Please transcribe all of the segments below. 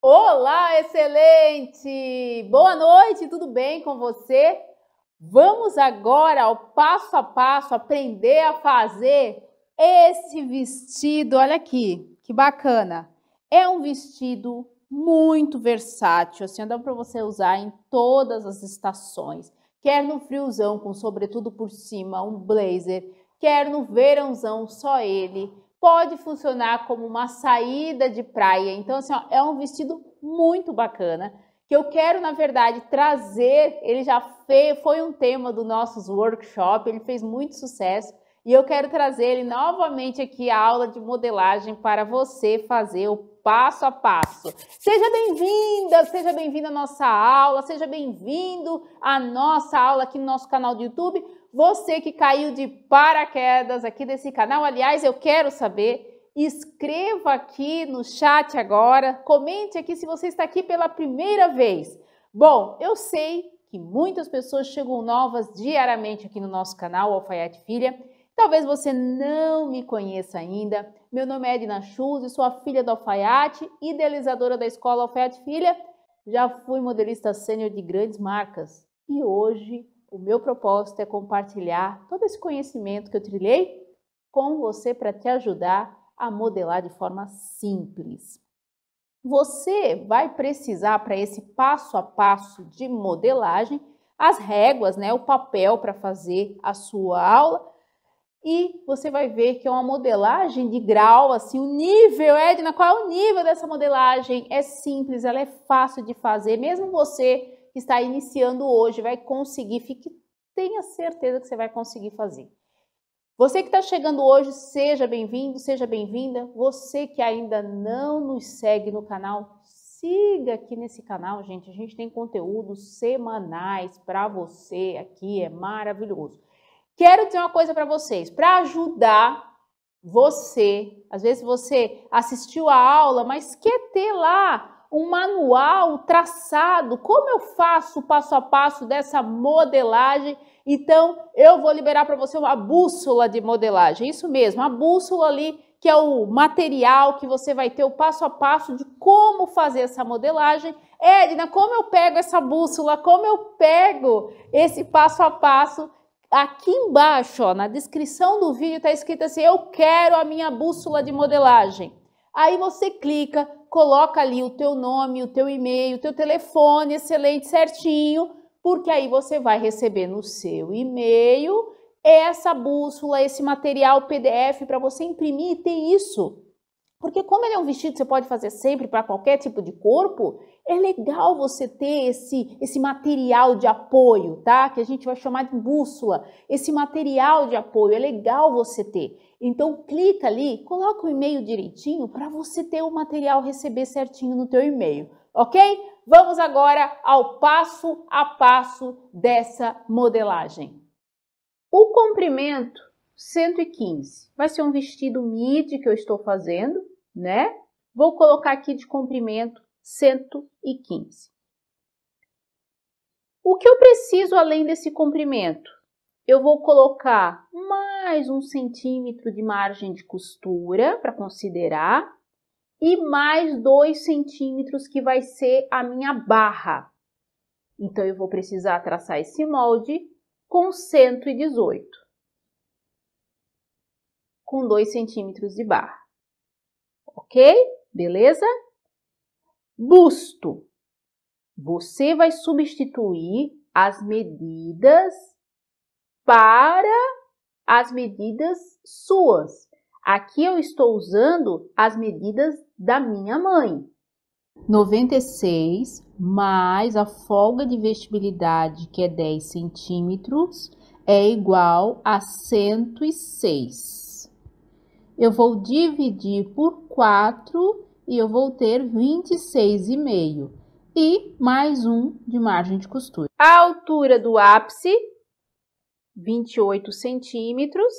Olá, excelente! Boa noite, tudo bem com você? Vamos agora ao passo a passo aprender a fazer esse vestido. Olha aqui, que bacana! É um vestido muito versátil, assim, dá para você usar em todas as estações. Quer no friozão com sobretudo por cima, um blazer, quer no verãozão só ele pode funcionar como uma saída de praia. Então, assim, ó, é um vestido muito bacana que eu quero, na verdade, trazer. Ele já foi um tema do nossos workshop, ele fez muito sucesso e eu quero trazer ele novamente aqui a aula de modelagem para você fazer o passo a passo. Seja bem-vinda, seja bem-vindo à nossa aula, seja bem-vindo à nossa aula aqui no nosso canal do YouTube. Você que caiu de paraquedas aqui desse canal, aliás, eu quero saber. Escreva aqui no chat agora, comente aqui se você está aqui pela primeira vez. Bom, eu sei que muitas pessoas chegam novas diariamente aqui no nosso canal Alfaiate Filha. Talvez você não me conheça ainda. Meu nome é Edna Schultz e sou a filha do Alfaiate, idealizadora da escola Alfaiate Filha. Já fui modelista sênior de grandes marcas e hoje o meu propósito é compartilhar todo esse conhecimento que eu trilhei com você para te ajudar a modelar de forma simples. Você vai precisar para esse passo a passo de modelagem as réguas, né, o papel para fazer a sua aula e você vai ver que é uma modelagem de grau, assim, o nível, Edna, qual é o nível dessa modelagem? É simples, ela é fácil de fazer, mesmo você que está iniciando hoje vai conseguir, fique, tenha certeza que você vai conseguir fazer. Você que está chegando hoje, seja bem-vindo, seja bem-vinda. Você que ainda não nos segue no canal, siga aqui nesse canal, gente. A gente tem conteúdos semanais para você aqui, é maravilhoso. Quero dizer uma coisa para vocês, para ajudar você, às vezes você assistiu a aula, mas quer ter lá um manual traçado, como eu faço o passo a passo dessa modelagem. Então, eu vou liberar para você uma bússola de modelagem, isso mesmo, a bússola ali que é o material que você vai ter o passo a passo de como fazer essa modelagem. Edna, como eu pego essa bússola? Como eu pego esse passo a passo? Aqui embaixo, ó, na descrição do vídeo, está escrito assim: Eu quero a minha bússola de modelagem. Aí você clica, coloca ali o teu nome, o teu e-mail, o teu telefone, excelente, certinho, porque aí você vai receber no seu e-mail essa bússola, esse material PDF para você imprimir e ter isso porque como ele é um vestido que você pode fazer sempre para qualquer tipo de corpo, é legal você ter esse, esse material de apoio, tá? Que a gente vai chamar de bússola. Esse material de apoio é legal você ter. Então clica ali, coloca o e-mail direitinho para você ter o material receber certinho no teu e-mail, ok? Vamos agora ao passo a passo dessa modelagem. O comprimento 115. Vai ser um vestido midi que eu estou fazendo né? Vou colocar aqui de comprimento 115. O que eu preciso além desse comprimento? Eu vou colocar mais um centímetro de margem de costura para considerar e mais dois centímetros que vai ser a minha barra. Então, eu vou precisar traçar esse molde com 118, com dois centímetros de barra ok? Beleza? Busto. Você vai substituir as medidas para as medidas suas. Aqui eu estou usando as medidas da minha mãe. 96 mais a folga de vestibilidade, que é 10 centímetros, é igual a 106 eu vou dividir por 4 e eu vou ter 26,5 e mais um de margem de costura. A altura do ápice, 28 centímetros.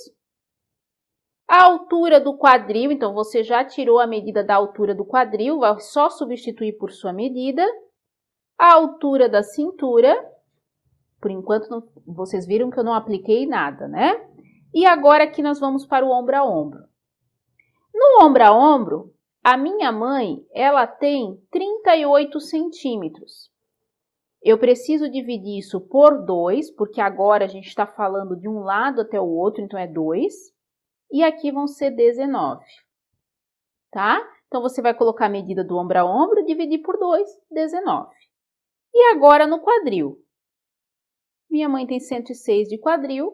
A altura do quadril, então você já tirou a medida da altura do quadril, vai só substituir por sua medida. A altura da cintura, por enquanto não, vocês viram que eu não apliquei nada, né? E agora aqui nós vamos para o ombro a ombro. No ombro a ombro, a minha mãe, ela tem 38 centímetros. Eu preciso dividir isso por 2, porque agora a gente está falando de um lado até o outro, então é 2. E aqui vão ser 19, tá? Então, você vai colocar a medida do ombro a ombro, dividir por 2, 19. E agora no quadril. Minha mãe tem 106 de quadril,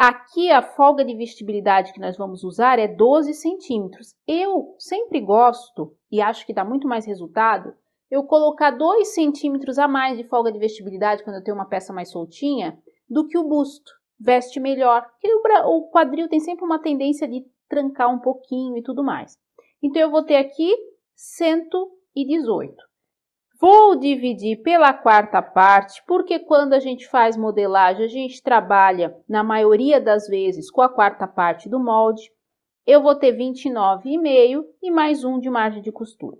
Aqui a folga de vestibilidade que nós vamos usar é 12 centímetros. Eu sempre gosto, e acho que dá muito mais resultado, eu colocar 2 centímetros a mais de folga de vestibilidade quando eu tenho uma peça mais soltinha, do que o busto. Veste melhor, porque o quadril tem sempre uma tendência de trancar um pouquinho e tudo mais. Então eu vou ter aqui 118. Vou dividir pela quarta parte, porque quando a gente faz modelagem, a gente trabalha, na maioria das vezes, com a quarta parte do molde. Eu vou ter 29,5 e mais um de margem de costura.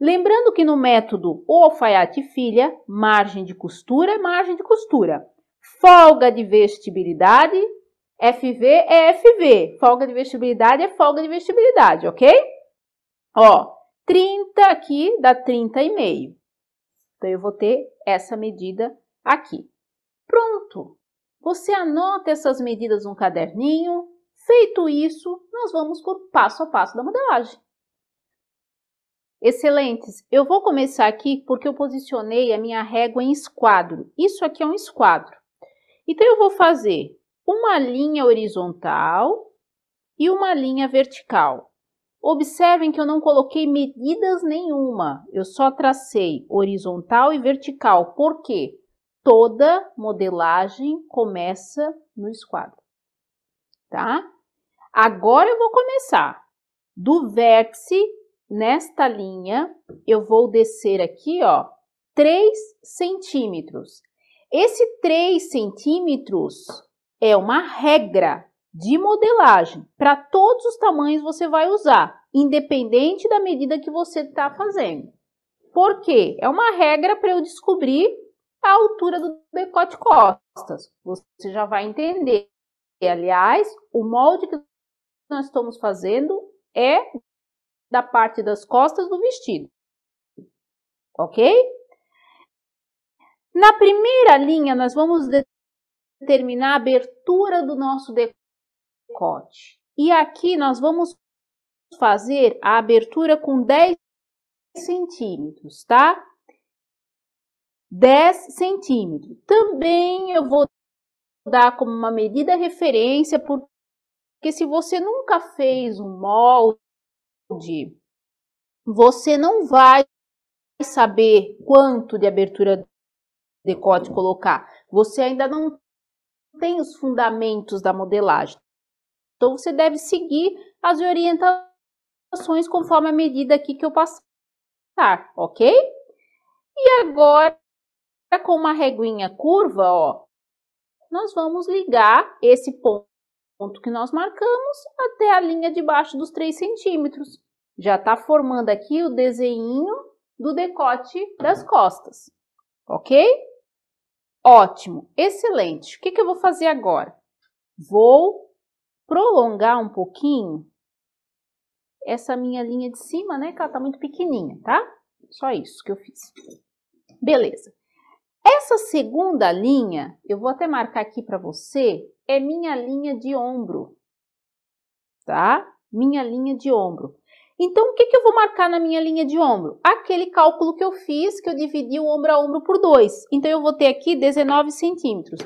Lembrando que no método o alfaiate filha, margem de costura é margem de costura. Folga de vestibilidade, FV é FV. Folga de vestibilidade é folga de vestibilidade, ok? Ó, 30 aqui dá 30,5. Então, eu vou ter essa medida aqui. Pronto! Você anota essas medidas num caderninho. Feito isso, nós vamos por passo a passo da modelagem. Excelentes! Eu vou começar aqui porque eu posicionei a minha régua em esquadro. Isso aqui é um esquadro. Então, eu vou fazer uma linha horizontal e uma linha vertical. Observem que eu não coloquei medidas nenhuma, eu só tracei horizontal e vertical, porque toda modelagem começa no esquadro, tá? Agora eu vou começar. Do vértice, nesta linha, eu vou descer aqui, ó, 3 centímetros. Esse 3 centímetros é uma regra de modelagem. Para todos os tamanhos você vai usar, independente da medida que você está fazendo. Por quê? É uma regra para eu descobrir a altura do decote costas. Você já vai entender. E, aliás, o molde que nós estamos fazendo é da parte das costas do vestido. Ok? Na primeira linha, nós vamos determinar a abertura do nosso decote decote. E aqui nós vamos fazer a abertura com 10 centímetros, tá? 10 centímetros. Também eu vou dar como uma medida referência, porque se você nunca fez um molde, você não vai saber quanto de abertura decote colocar. Você ainda não tem os fundamentos da modelagem. Então você deve seguir as orientações conforme a medida aqui que eu passar, ok? E agora com uma reguinha curva, ó, nós vamos ligar esse ponto que nós marcamos até a linha de baixo dos 3 centímetros. Já está formando aqui o desenho do decote das costas, ok? Ótimo, excelente. O que, que eu vou fazer agora? Vou prolongar um pouquinho essa minha linha de cima, né? Que ela tá muito pequenininha, tá? Só isso que eu fiz. Beleza. Essa segunda linha, eu vou até marcar aqui para você, é minha linha de ombro, tá? Minha linha de ombro. Então, o que, que eu vou marcar na minha linha de ombro? Aquele cálculo que eu fiz, que eu dividi o ombro a ombro por dois. Então, eu vou ter aqui 19 centímetros.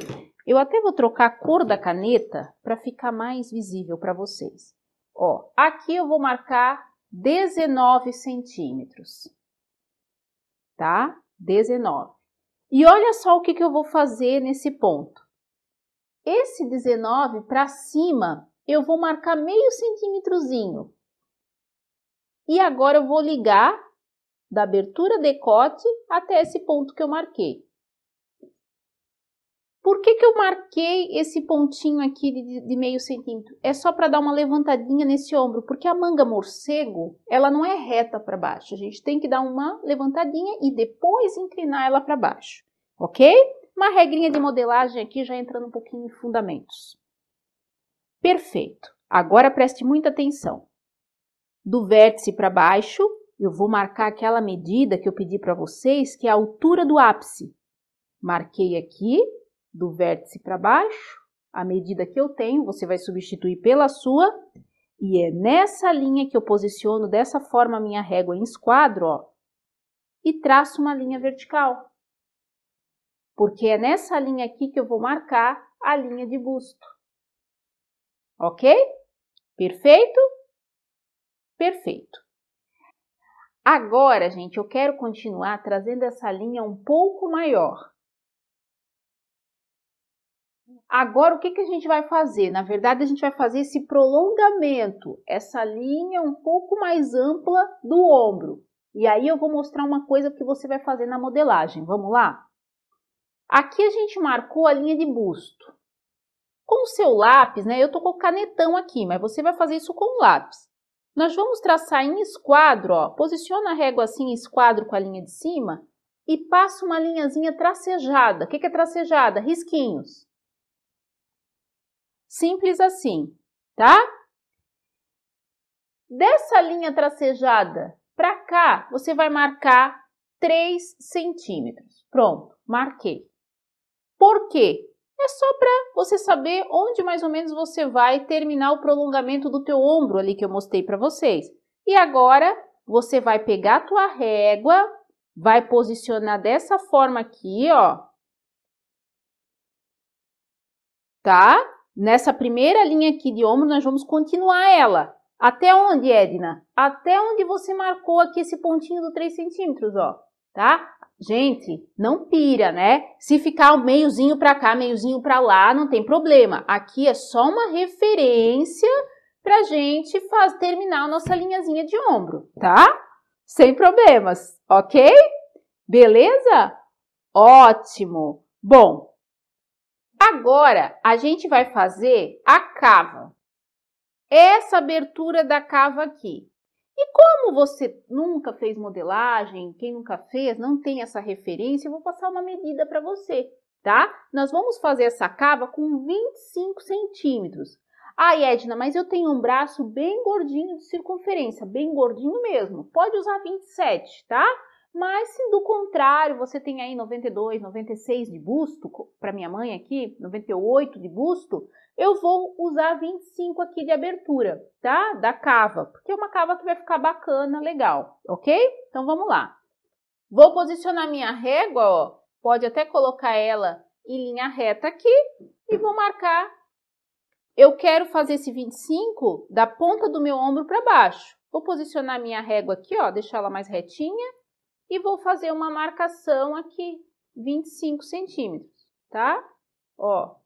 Eu até vou trocar a cor da caneta para ficar mais visível para vocês. Ó, aqui eu vou marcar 19 centímetros, tá? 19. E olha só o que, que eu vou fazer nesse ponto. Esse 19 para cima, eu vou marcar meio centímetrozinho. E agora eu vou ligar da abertura decote até esse ponto que eu marquei. Por que, que eu marquei esse pontinho aqui de, de meio centímetro? É só para dar uma levantadinha nesse ombro, porque a manga morcego, ela não é reta para baixo. A gente tem que dar uma levantadinha e depois inclinar ela para baixo, ok? Uma regrinha de modelagem aqui, já entrando um pouquinho em fundamentos. Perfeito. Agora preste muita atenção. Do vértice para baixo, eu vou marcar aquela medida que eu pedi para vocês, que é a altura do ápice. Marquei aqui, do vértice para baixo, a medida que eu tenho, você vai substituir pela sua, e é nessa linha que eu posiciono dessa forma a minha régua em esquadro, ó, e traço uma linha vertical. Porque é nessa linha aqui que eu vou marcar a linha de busto. Ok? Perfeito? Perfeito. Agora, gente, eu quero continuar trazendo essa linha um pouco maior. Agora, o que, que a gente vai fazer? Na verdade, a gente vai fazer esse prolongamento, essa linha um pouco mais ampla do ombro. E aí eu vou mostrar uma coisa que você vai fazer na modelagem. Vamos lá? Aqui a gente marcou a linha de busto. Com o seu lápis, né? Eu tô com o canetão aqui, mas você vai fazer isso com o lápis. Nós vamos traçar em esquadro, ó. Posiciona a régua assim, esquadro com a linha de cima e passa uma linhazinha tracejada. O que, que é tracejada? Risquinhos. Simples assim, tá? Dessa linha tracejada para cá, você vai marcar 3 centímetros. Pronto, marquei. Por quê? É só para você saber onde mais ou menos você vai terminar o prolongamento do teu ombro ali que eu mostrei para vocês. E agora, você vai pegar a tua régua, vai posicionar dessa forma aqui, ó. Tá? Nessa primeira linha aqui de ombro, nós vamos continuar ela. Até onde, Edna? Até onde você marcou aqui esse pontinho do 3 centímetros, ó, tá? Gente, não pira, né? Se ficar meiozinho para cá, meiozinho para lá, não tem problema. Aqui é só uma referência pra gente faz, terminar a nossa linhazinha de ombro, tá? Sem problemas, ok? Beleza? Ótimo! Bom, Agora, a gente vai fazer a cava. Essa abertura da cava aqui. E como você nunca fez modelagem, quem nunca fez, não tem essa referência, eu vou passar uma medida para você, tá? Nós vamos fazer essa cava com 25 centímetros. Ai, Edna, mas eu tenho um braço bem gordinho de circunferência, bem gordinho mesmo. Pode usar 27, tá? Mas se do contrário você tem aí 92, 96 de busto, para minha mãe aqui, 98 de busto, eu vou usar 25 aqui de abertura, tá? Da cava, porque é uma cava que vai ficar bacana, legal, ok? Então vamos lá. Vou posicionar minha régua, ó, pode até colocar ela em linha reta aqui e vou marcar. Eu quero fazer esse 25 da ponta do meu ombro para baixo. Vou posicionar minha régua aqui, ó, deixar ela mais retinha e vou fazer uma marcação aqui, 25 centímetros, tá? Ó.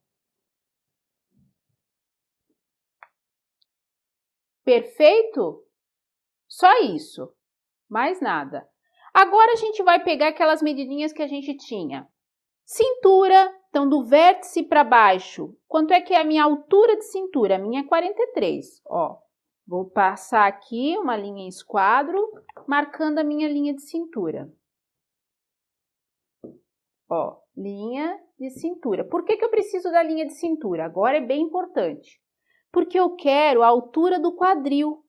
Perfeito? Só isso, mais nada. Agora a gente vai pegar aquelas medidinhas que a gente tinha. Cintura, então do vértice para baixo, quanto é que é a minha altura de cintura? A minha é 43, ó. Vou passar aqui uma linha em esquadro, marcando a minha linha de cintura. Ó, linha de cintura. Por que, que eu preciso da linha de cintura? Agora é bem importante. Porque eu quero a altura do quadril.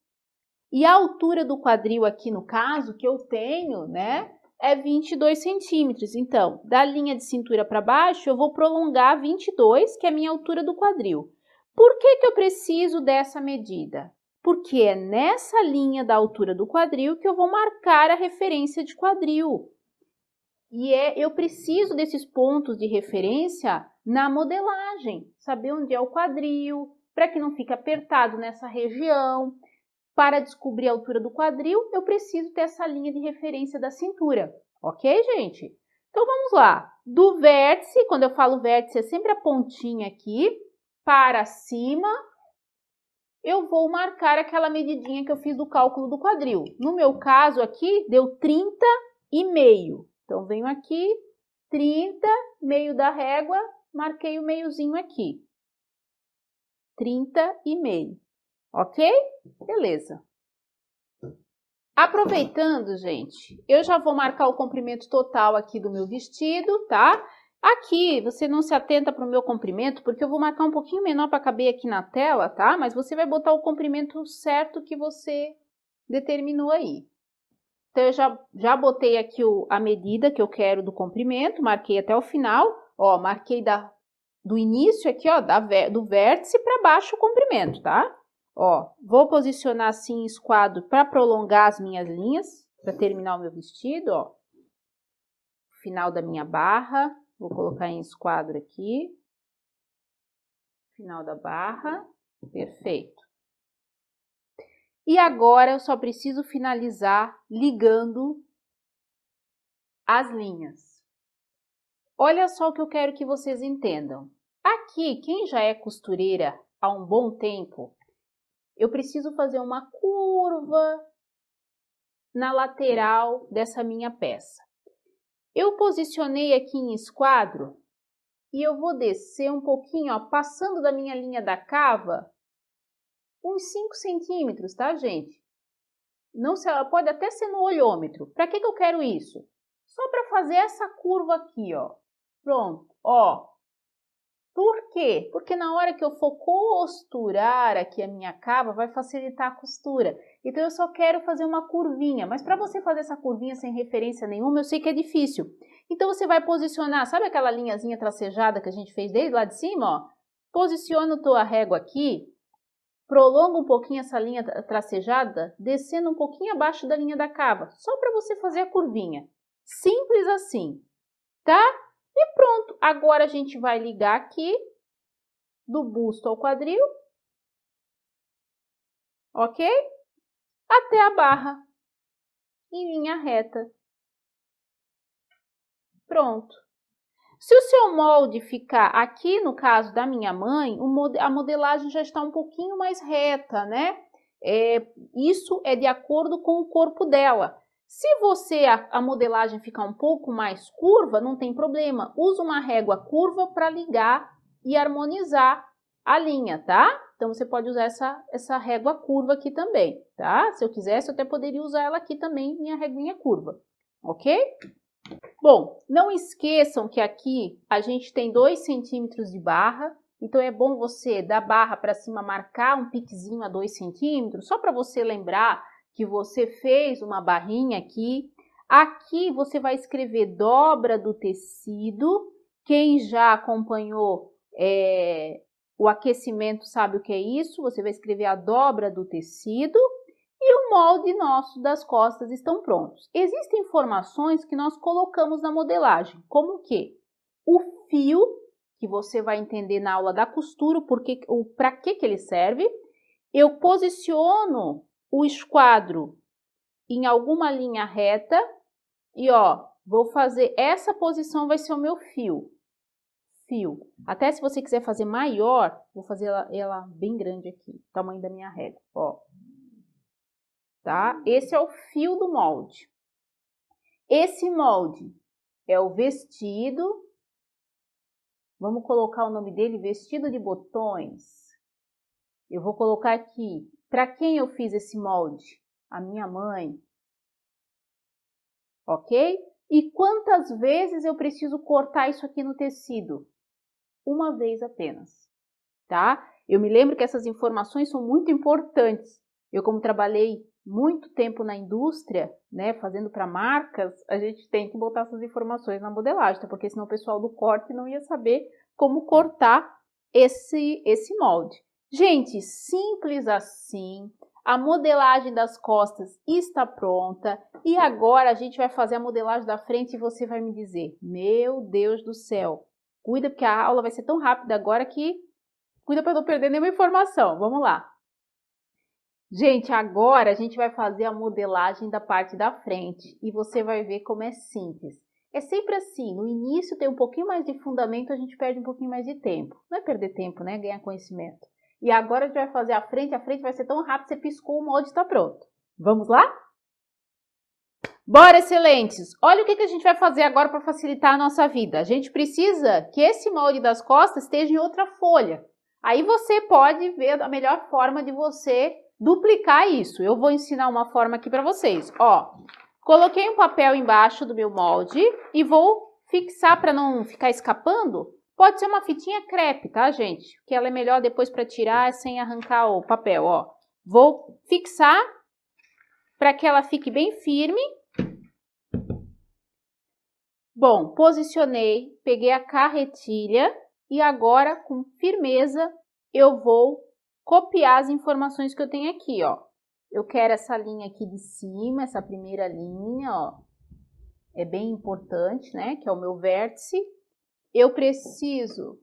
E a altura do quadril aqui, no caso, que eu tenho, né, é 22 centímetros. Então, da linha de cintura para baixo, eu vou prolongar 22, que é a minha altura do quadril. Por que, que eu preciso dessa medida? porque é nessa linha da altura do quadril que eu vou marcar a referência de quadril. E é, eu preciso desses pontos de referência na modelagem, saber onde é o quadril, para que não fique apertado nessa região. Para descobrir a altura do quadril, eu preciso ter essa linha de referência da cintura, ok, gente? Então vamos lá. Do vértice, quando eu falo vértice, é sempre a pontinha aqui para cima eu vou marcar aquela medidinha que eu fiz do cálculo do quadril. No meu caso aqui, deu 30 e meio. Então, venho aqui, 30, meio da régua, marquei o meiozinho aqui. 30 e meio. Ok? Beleza. Aproveitando, gente, eu já vou marcar o comprimento total aqui do meu vestido, tá? Aqui, você não se atenta para o meu comprimento, porque eu vou marcar um pouquinho menor para caber aqui na tela, tá? Mas você vai botar o comprimento certo que você determinou aí. Então, eu já, já botei aqui o, a medida que eu quero do comprimento, marquei até o final, ó, marquei da, do início aqui, ó, da, do vértice para baixo o comprimento, tá? Ó, vou posicionar assim esquadro para prolongar as minhas linhas, para terminar o meu vestido, ó. Final da minha barra Vou colocar em esquadro aqui. Final da barra. Perfeito. E agora eu só preciso finalizar ligando as linhas. Olha só o que eu quero que vocês entendam. Aqui, quem já é costureira há um bom tempo, eu preciso fazer uma curva na lateral dessa minha peça. Eu posicionei aqui em esquadro e eu vou descer um pouquinho, ó, passando da minha linha da cava, uns 5 centímetros, tá, gente? Não sei, ela pode até ser no olhômetro. Para que, que eu quero isso? Só para fazer essa curva aqui, ó. Pronto, ó. Por quê? Porque na hora que eu for costurar aqui a minha cava, vai facilitar a costura. Então eu só quero fazer uma curvinha, mas para você fazer essa curvinha sem referência nenhuma, eu sei que é difícil. Então você vai posicionar, sabe aquela linhazinha tracejada que a gente fez desde lá de cima, ó? Posiciono tua régua aqui, prolonga um pouquinho essa linha tracejada, descendo um pouquinho abaixo da linha da cava, só para você fazer a curvinha. Simples assim, tá? E pronto, agora a gente vai ligar aqui do busto ao quadril, ok? até a barra, em linha reta. Pronto. Se o seu molde ficar aqui, no caso da minha mãe, a modelagem já está um pouquinho mais reta, né? É, isso é de acordo com o corpo dela. Se você, a, a modelagem ficar um pouco mais curva, não tem problema. Use uma régua curva para ligar e harmonizar a linha, tá? Então, você pode usar essa, essa régua curva aqui também, tá? Se eu quisesse, eu até poderia usar ela aqui também, minha reguinha curva, ok? Bom, não esqueçam que aqui a gente tem 2 centímetros de barra, então é bom você, da barra para cima, marcar um piquezinho a 2 centímetros, só para você lembrar que você fez uma barrinha aqui. Aqui você vai escrever dobra do tecido, quem já acompanhou é, o aquecimento sabe o que é isso? Você vai escrever a dobra do tecido e o molde nosso das costas estão prontos. Existem informações que nós colocamos na modelagem, como que o fio, que você vai entender na aula da costura, porque o para que que ele serve? Eu posiciono o esquadro em alguma linha reta e ó, vou fazer essa posição vai ser o meu fio fio. Até se você quiser fazer maior, vou fazer ela, ela bem grande aqui, tamanho da minha régua, ó. Tá? Esse é o fio do molde. Esse molde é o vestido. Vamos colocar o nome dele, vestido de botões. Eu vou colocar aqui, para quem eu fiz esse molde? A minha mãe. Ok? E quantas vezes eu preciso cortar isso aqui no tecido? uma vez apenas, tá? Eu me lembro que essas informações são muito importantes. Eu, como trabalhei muito tempo na indústria, né, fazendo para marcas, a gente tem que botar essas informações na modelagem, tá? porque senão o pessoal do corte não ia saber como cortar esse, esse molde. Gente, simples assim. A modelagem das costas está pronta e agora a gente vai fazer a modelagem da frente e você vai me dizer: Meu Deus do céu, Cuida, porque a aula vai ser tão rápida agora que cuida para não perder nenhuma informação. Vamos lá. Gente, agora a gente vai fazer a modelagem da parte da frente e você vai ver como é simples. É sempre assim, no início tem um pouquinho mais de fundamento, a gente perde um pouquinho mais de tempo. Não é perder tempo, né? Ganhar conhecimento. E agora a gente vai fazer a frente, a frente vai ser tão rápido, você piscou o molde e está pronto. Vamos lá? Bora, excelentes! Olha o que, que a gente vai fazer agora para facilitar a nossa vida. A gente precisa que esse molde das costas esteja em outra folha. Aí você pode ver a melhor forma de você duplicar isso. Eu vou ensinar uma forma aqui para vocês. Ó, coloquei um papel embaixo do meu molde e vou fixar para não ficar escapando. Pode ser uma fitinha crepe, tá, gente? Que ela é melhor depois para tirar sem arrancar o papel, ó. Vou fixar para que ela fique bem firme Bom, posicionei, peguei a carretilha e agora com firmeza eu vou copiar as informações que eu tenho aqui, ó. Eu quero essa linha aqui de cima, essa primeira linha, ó. É bem importante, né? Que é o meu vértice. Eu preciso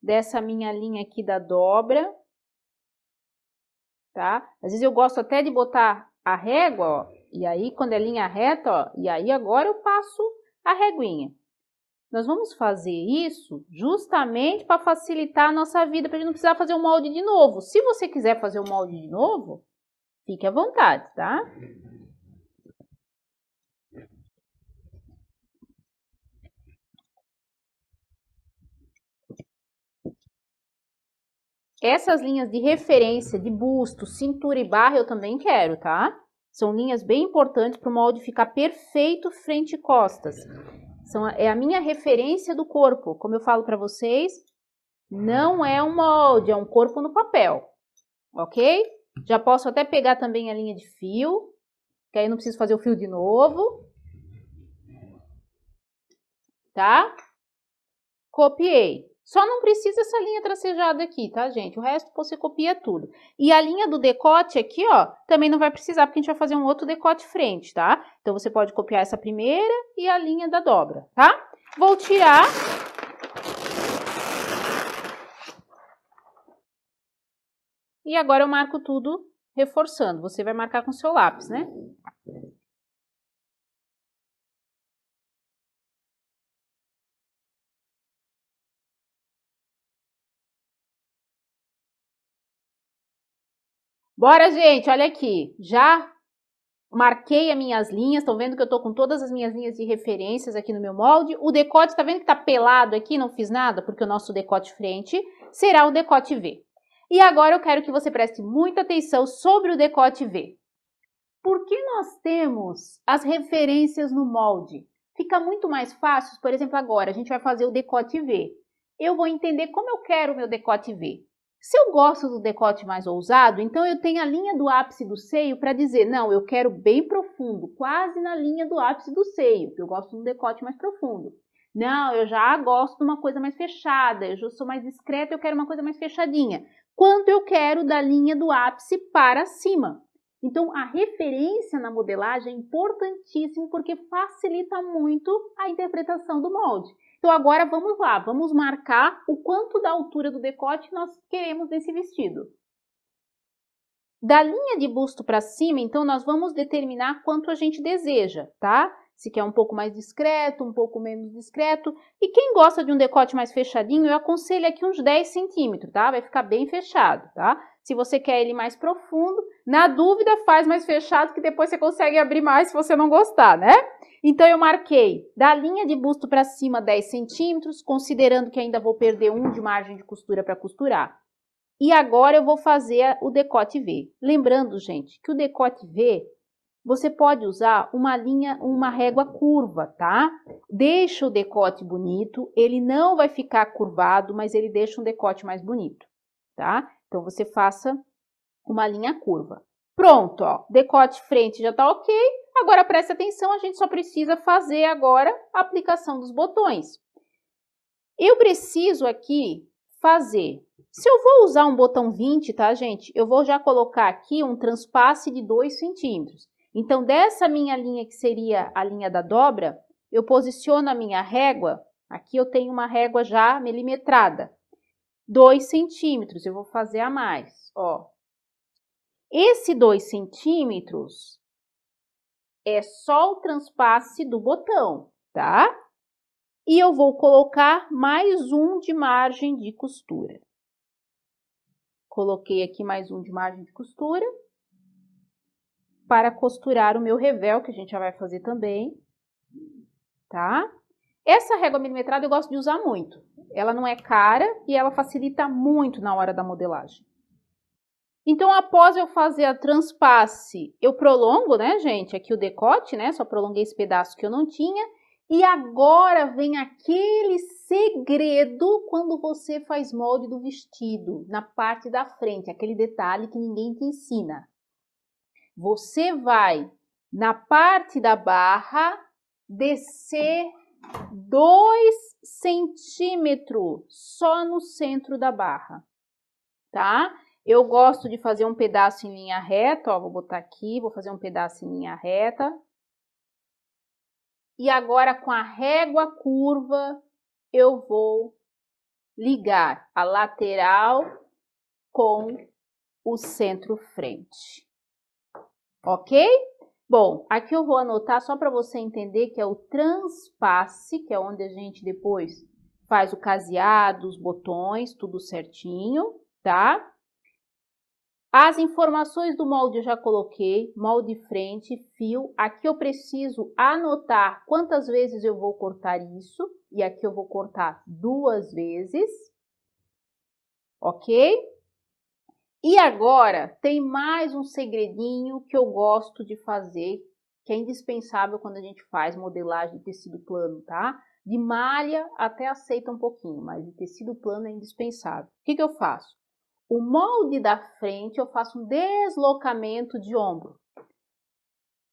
dessa minha linha aqui da dobra, tá? Às vezes eu gosto até de botar a régua, ó, e aí, quando é linha reta, ó, e aí agora eu passo a reguinha. Nós vamos fazer isso justamente para facilitar a nossa vida, para a gente não precisar fazer o um molde de novo. Se você quiser fazer o um molde de novo, fique à vontade, tá? Essas linhas de referência de busto, cintura e barra eu também quero, tá? São linhas bem importantes para o molde ficar perfeito frente e costas. São, é a minha referência do corpo. Como eu falo para vocês, não é um molde, é um corpo no papel, ok? Já posso até pegar também a linha de fio, que aí não preciso fazer o fio de novo. Tá? Copiei. Só não precisa essa linha tracejada aqui, tá, gente? O resto você copia tudo. E a linha do decote aqui, ó, também não vai precisar, porque a gente vai fazer um outro decote frente, tá? Então, você pode copiar essa primeira e a linha da dobra, tá? Vou tirar... E agora eu marco tudo reforçando. Você vai marcar com seu lápis, né? Bora, gente, olha aqui. Já marquei as minhas linhas, estão vendo que eu estou com todas as minhas linhas de referências aqui no meu molde. O decote, está vendo que está pelado aqui, não fiz nada, porque o nosso decote frente será o decote V. E agora eu quero que você preste muita atenção sobre o decote V. Por que nós temos as referências no molde? Fica muito mais fácil, por exemplo, agora a gente vai fazer o decote V. Eu vou entender como eu quero o meu decote V. Se eu gosto do decote mais ousado, então eu tenho a linha do ápice do seio para dizer, não, eu quero bem profundo, quase na linha do ápice do seio, eu gosto de um decote mais profundo. Não, eu já gosto de uma coisa mais fechada, eu já sou mais discreta, eu quero uma coisa mais fechadinha. Quanto eu quero da linha do ápice para cima? Então, a referência na modelagem é importantíssima porque facilita muito a interpretação do molde. Então agora vamos lá, vamos marcar o quanto da altura do decote nós queremos desse vestido. Da linha de busto para cima, então, nós vamos determinar quanto a gente deseja, tá? Se quer um pouco mais discreto, um pouco menos discreto. E quem gosta de um decote mais fechadinho, eu aconselho aqui uns 10 centímetros, tá? Vai ficar bem fechado, tá? Se você quer ele mais profundo, na dúvida faz mais fechado que depois você consegue abrir mais se você não gostar, né? Então eu marquei da linha de busto para cima 10 centímetros, considerando que ainda vou perder um de margem de costura para costurar. E agora eu vou fazer o decote V. Lembrando, gente, que o decote V você pode usar uma linha, uma régua curva, tá? Deixa o decote bonito, ele não vai ficar curvado, mas ele deixa um decote mais bonito, tá? Então, você faça uma linha curva. Pronto, ó, decote frente já tá ok. Agora, preste atenção, a gente só precisa fazer agora a aplicação dos botões. Eu preciso aqui fazer. Se eu vou usar um botão 20, tá, gente? Eu vou já colocar aqui um transpasse de 2 centímetros. Então, dessa minha linha que seria a linha da dobra, eu posiciono a minha régua. Aqui eu tenho uma régua já milimetrada. 2 centímetros. Eu vou fazer a mais, ó. Esse 2 centímetros é só o transpasse do botão, tá? E eu vou colocar mais um de margem de costura. Coloquei aqui mais um de margem de costura para costurar o meu revel, que a gente já vai fazer também, tá? Essa régua milimetrada eu gosto de usar muito, ela não é cara e ela facilita muito na hora da modelagem. Então, após eu fazer a transpasse, eu prolongo, né, gente? Aqui o decote, né? Só prolonguei esse pedaço que eu não tinha. E agora vem aquele segredo quando você faz molde do vestido, na parte da frente, aquele detalhe que ninguém te ensina. Você vai, na parte da barra, descer 2 centímetros só no centro da barra, tá? Eu gosto de fazer um pedaço em linha reta, ó, vou botar aqui, vou fazer um pedaço em linha reta. E agora com a régua curva, eu vou ligar a lateral com o centro frente. Ok? Bom, aqui eu vou anotar só para você entender que é o transpasse, que é onde a gente depois faz o caseado, os botões, tudo certinho, tá? As informações do molde eu já coloquei, molde frente, fio. Aqui eu preciso anotar quantas vezes eu vou cortar isso, e aqui eu vou cortar duas vezes, ok? E agora tem mais um segredinho que eu gosto de fazer, que é indispensável quando a gente faz modelagem de tecido plano, tá? De malha até aceita um pouquinho, mas de tecido plano é indispensável. O que, que eu faço? O molde da frente eu faço um deslocamento de ombro.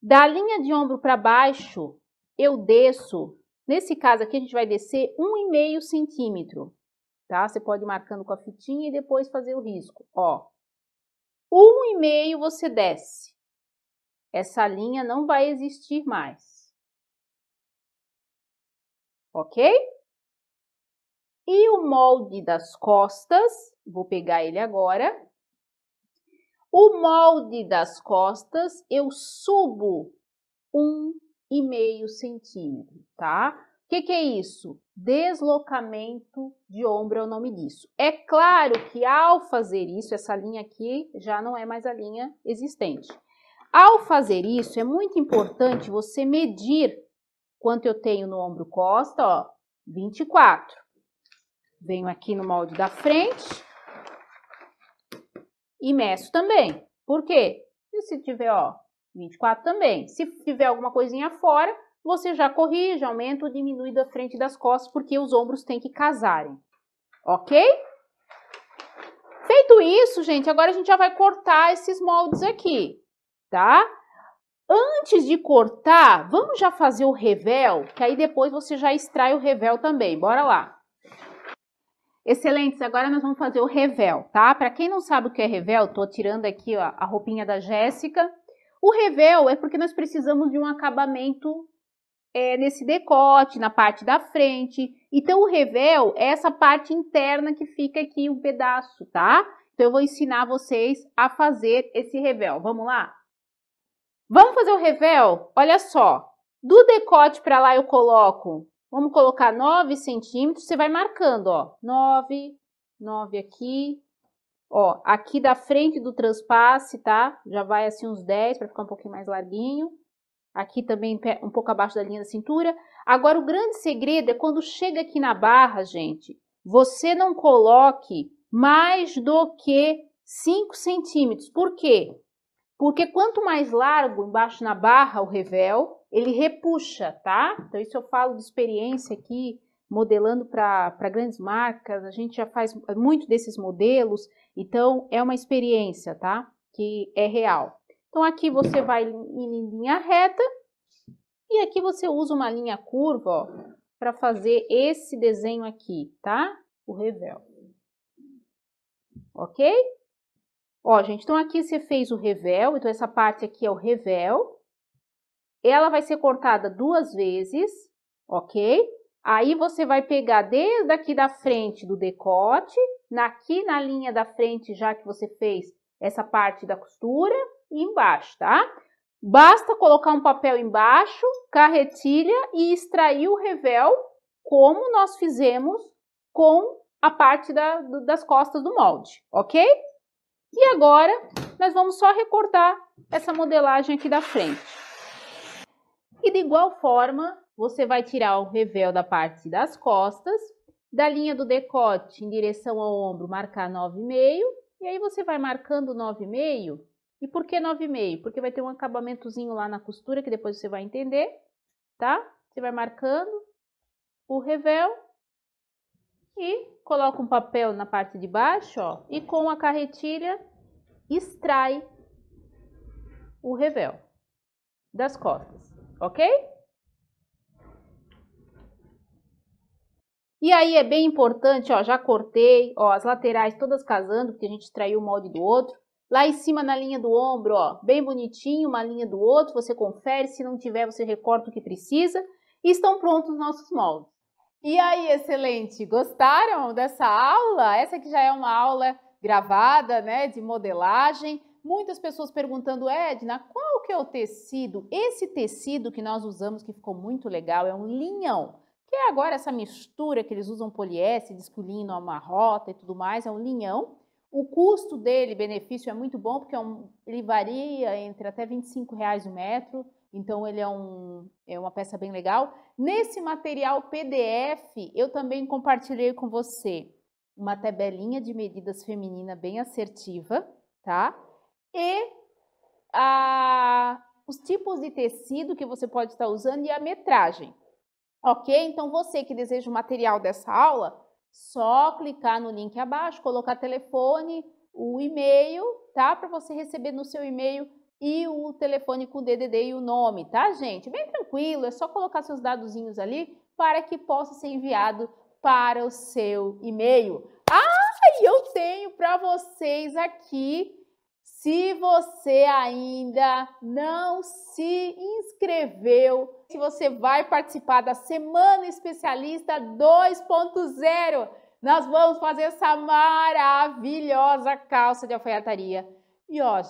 Da linha de ombro para baixo, eu desço. Nesse caso aqui, a gente vai descer 1,5 centímetro, tá? Você pode ir marcando com a fitinha e depois fazer o risco, ó um e meio você desce. Essa linha não vai existir mais. Ok? E o molde das costas, vou pegar ele agora. O molde das costas eu subo um e meio centímetro, tá? O que, que é isso? Deslocamento de ombro é o nome disso. É claro que ao fazer isso, essa linha aqui já não é mais a linha existente. Ao fazer isso, é muito importante você medir quanto eu tenho no ombro costa, ó, 24. Venho aqui no molde da frente e meço também. Por quê? E se tiver, ó, 24 também. Se tiver alguma coisinha fora, você já corrige, aumenta ou diminui da frente das costas, porque os ombros têm que casarem, ok? Feito isso, gente, agora a gente já vai cortar esses moldes aqui, tá? Antes de cortar, vamos já fazer o revel, que aí depois você já extrai o revel também, bora lá. Excelentes, agora nós vamos fazer o revel, tá? Para quem não sabe o que é revel, tô tirando aqui ó, a roupinha da Jéssica. O revel é porque nós precisamos de um acabamento é, nesse decote, na parte da frente. Então, o revel é essa parte interna que fica aqui um pedaço, tá? Então, eu vou ensinar vocês a fazer esse revel. Vamos lá? Vamos fazer o revel? Olha só. Do decote para lá, eu coloco... Vamos colocar 9 centímetros. Você vai marcando, ó. 9, 9 aqui. Ó, aqui da frente do transpasse, tá? Já vai assim uns 10 para ficar um pouquinho mais larguinho aqui também um pouco abaixo da linha da cintura. Agora, o grande segredo é quando chega aqui na barra, gente, você não coloque mais do que 5 centímetros. Por quê? Porque quanto mais largo embaixo na barra o revel, ele repuxa, tá? Então, isso eu falo de experiência aqui, modelando para grandes marcas, a gente já faz muito desses modelos, então é uma experiência, tá? Que é real. Então, aqui você vai em linha reta e aqui você usa uma linha curva para fazer esse desenho aqui, tá? O revel. Ok? Ó, gente, então aqui você fez o revel, então essa parte aqui é o revel. Ela vai ser cortada duas vezes, ok? Aí você vai pegar desde aqui da frente do decote, aqui na linha da frente, já que você fez essa parte da costura, embaixo, tá? Basta colocar um papel embaixo, carretilha e extrair o revel, como nós fizemos com a parte da, das costas do molde, ok? E agora, nós vamos só recortar essa modelagem aqui da frente. E de igual forma, você vai tirar o revel da parte das costas, da linha do decote em direção ao ombro, marcar 9,5, e aí você vai marcando 9,5 e por que 9,5? Porque vai ter um acabamentozinho lá na costura que depois você vai entender, tá? Você vai marcando o revel e coloca um papel na parte de baixo, ó, e com a carretilha extrai o revel das costas, ok? E aí é bem importante, ó, já cortei, ó, as laterais todas casando, porque a gente extraiu o molde do outro. Lá em cima na linha do ombro, ó, bem bonitinho, uma linha do outro, você confere, se não tiver você recorta o que precisa e estão prontos os nossos moldes. E aí, excelente, gostaram dessa aula? Essa que já é uma aula gravada, né, de modelagem. Muitas pessoas perguntando, Edna, qual que é o tecido? Esse tecido que nós usamos que ficou muito legal é um linhão, que é agora essa mistura que eles usam poliéster, desculino, amarrota e tudo mais, é um linhão. O custo dele, benefício, é muito bom, porque é um, ele varia entre até R$ 25,00 o metro, então ele é, um, é uma peça bem legal. Nesse material PDF, eu também compartilhei com você uma tabelinha de medidas feminina bem assertiva, tá? E a, os tipos de tecido que você pode estar usando e a metragem, ok? Então você que deseja o material dessa aula, só clicar no link abaixo, colocar telefone, o e-mail, tá? Para você receber no seu e-mail e o telefone com o DDD e o nome, tá, gente? Bem tranquilo, é só colocar seus dadozinhos ali para que possa ser enviado para o seu e-mail. Ah, eu tenho para vocês aqui se você ainda não se inscreveu, se você vai participar da Semana Especialista 2.0, nós vamos fazer essa maravilhosa calça de alfaiataria. E ó,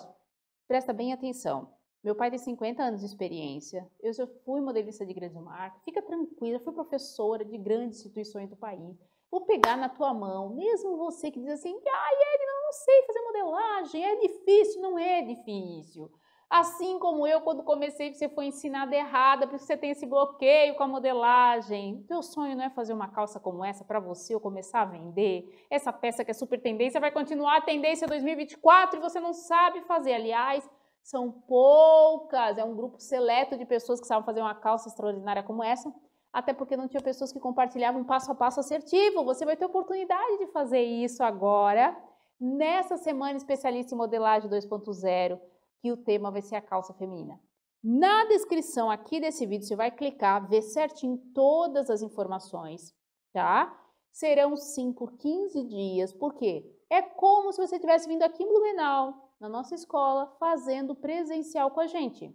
presta bem atenção. Meu pai tem 50 anos de experiência, eu já fui modelista de grande marca, fica tranquila, fui professora de grandes instituições do país. Vou pegar na tua mão, mesmo você que diz assim, ai, ah, sei fazer modelagem, é difícil, não é difícil. Assim como eu, quando comecei, você foi ensinada errada, porque você tem esse bloqueio com a modelagem. Teu sonho não é fazer uma calça como essa para você ou começar a vender? Essa peça que é super tendência vai continuar a tendência 2024 e você não sabe fazer. Aliás, são poucas, é um grupo seleto de pessoas que sabem fazer uma calça extraordinária como essa, até porque não tinha pessoas que compartilhavam um passo a passo assertivo. Você vai ter oportunidade de fazer isso agora nessa semana especialista em modelagem 2.0, que o tema vai ser a calça feminina. Na descrição aqui desse vídeo, você vai clicar, ver certinho todas as informações, tá? Serão 5, por 15 dias, por quê? É como se você tivesse vindo aqui em Blumenau, na nossa escola, fazendo presencial com a gente.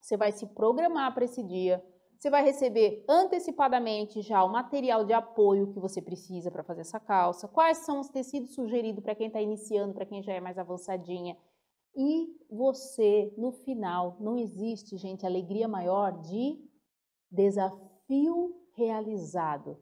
Você vai se programar para esse dia, você vai receber antecipadamente já o material de apoio que você precisa para fazer essa calça, quais são os tecidos sugeridos para quem está iniciando, para quem já é mais avançadinha. E você, no final, não existe, gente, alegria maior de desafio realizado.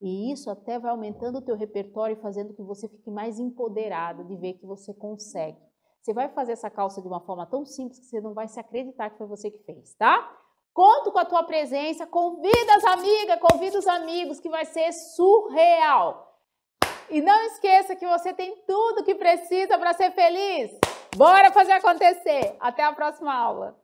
E isso até vai aumentando o teu repertório e fazendo que você fique mais empoderado de ver que você consegue. Você vai fazer essa calça de uma forma tão simples que você não vai se acreditar que foi você que fez, tá? Conto com a tua presença, convida as amigas, convida os amigos, que vai ser surreal. E não esqueça que você tem tudo que precisa para ser feliz. Bora fazer acontecer. Até a próxima aula.